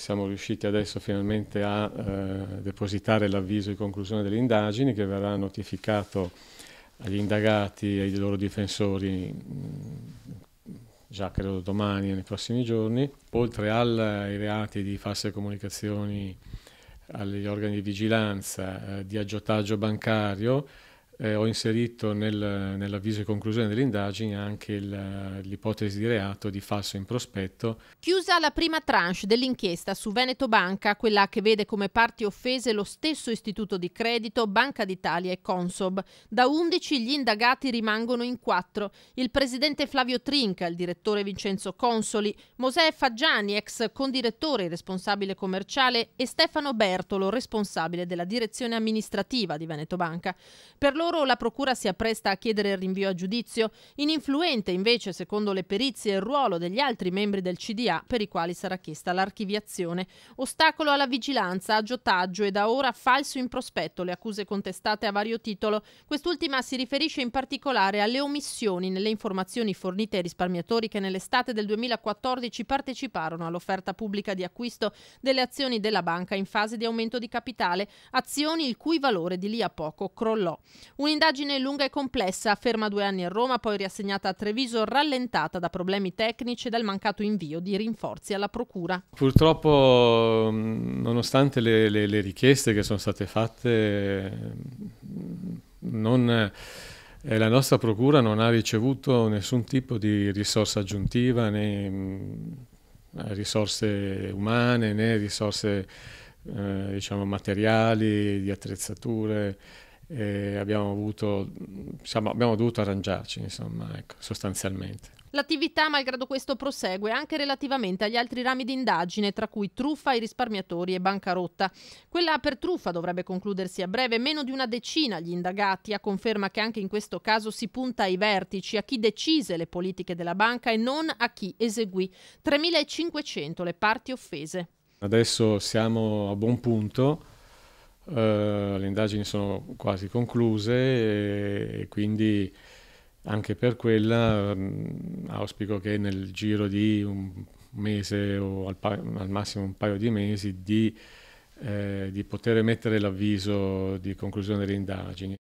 Siamo riusciti adesso finalmente a eh, depositare l'avviso di conclusione delle indagini che verrà notificato agli indagati e ai loro difensori mm, già credo domani e nei prossimi giorni. Oltre ai reati di false comunicazioni agli organi di vigilanza, eh, di aggiottaggio bancario, eh, ho inserito nel, nell'avviso di conclusione dell'indagine anche il, l'ipotesi di reato di falso in prospetto. Chiusa la prima tranche dell'inchiesta su Veneto Banca, quella che vede come parti offese lo stesso istituto di credito, Banca d'Italia e Consob. Da 11 gli indagati rimangono in 4. Il presidente Flavio Trinca, il direttore Vincenzo Consoli, Mosè Faggiani, ex condirettore e responsabile commerciale, e Stefano Bertolo, responsabile della direzione amministrativa di Veneto Banca. Per loro loro la Procura si appresta a chiedere il rinvio a giudizio, ininfluente invece secondo le perizie il ruolo degli altri membri del CDA per i quali sarà chiesta l'archiviazione. Ostacolo alla vigilanza, aggiotaggio e da ora falso in prospetto le accuse contestate a vario titolo. Quest'ultima si riferisce in particolare alle omissioni nelle informazioni fornite ai risparmiatori che nell'estate del 2014 parteciparono all'offerta pubblica di acquisto delle azioni della banca in fase di aumento di capitale, azioni il cui valore di lì a poco crollò. Un'indagine lunga e complessa, ferma due anni a Roma, poi riassegnata a Treviso, rallentata da problemi tecnici e dal mancato invio di rinforzi alla Procura. Purtroppo, nonostante le, le, le richieste che sono state fatte, non, eh, la nostra Procura non ha ricevuto nessun tipo di risorsa aggiuntiva, né mh, eh, risorse umane, né risorse eh, diciamo, materiali, di attrezzature abbiamo, avuto, diciamo, abbiamo dovuto arrangiarci, insomma, ecco, sostanzialmente. L'attività, malgrado questo, prosegue anche relativamente agli altri rami di indagine, tra cui truffa ai risparmiatori e bancarotta. Quella per truffa dovrebbe concludersi a breve, meno di una decina gli indagati, a conferma che anche in questo caso si punta ai vertici, a chi decise le politiche della banca e non a chi eseguì. 3.500 le parti offese. Adesso siamo a buon punto eh, le indagini sono quasi concluse e, e quindi anche per quella um, auspico che nel giro di un mese o al, pa- al massimo un paio di mesi di, eh, di poter mettere l'avviso di conclusione delle indagini.